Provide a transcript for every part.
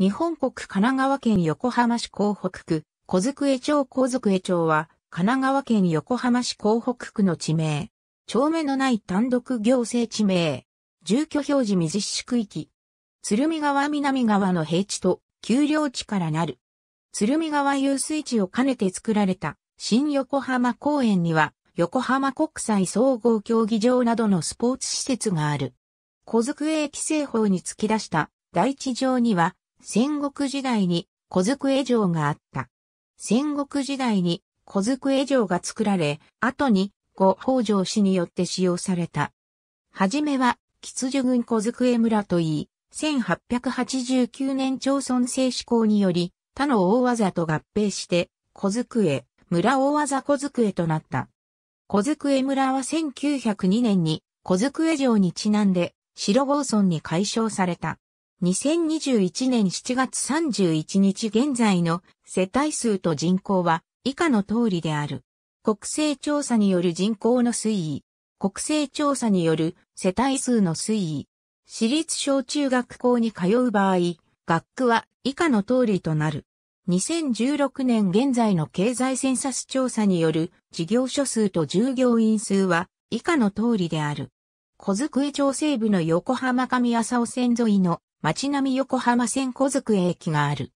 日本国神奈川県横浜市港北区、小机町小机町は、神奈川県横浜市港北区の地名。町名のない単独行政地名。住居表示未実施区域。鶴見川南側の平地と、丘陵地からなる。鶴見川遊水地を兼ねて作られた、新横浜公園には、横浜国際総合競技場などのスポーツ施設がある。小机駅制法に突き出した、大地上には、戦国時代に小机城があった。戦国時代に小机城が作られ、後に五北条氏によって使用された。はじめは、吉祝郡小机村といい、1889年町村制施行により、他の大技と合併して、小机、村大技小机となった。小机村は1902年に小机城にちなんで、白郷村に改称された。2021年7月31日現在の世帯数と人口は以下の通りである。国勢調査による人口の推移、国勢調査による世帯数の推移、私立小中学校に通う場合、学区は以下の通りとなる。2016年現在の経済センサス調査による事業所数と従業員数は以下の通りである。小机調整部の横浜上浅尾線沿いの街並横浜線小机駅がある。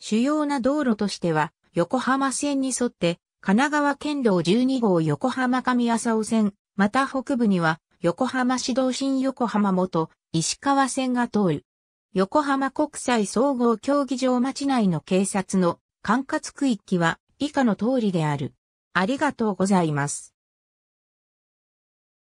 主要な道路としては、横浜線に沿って、神奈川県道12号横浜上浅尾線、また北部には、横浜市道新横浜元、石川線が通る。横浜国際総合競技場町内の警察の管轄区域は以下の通りである。ありがとうございます。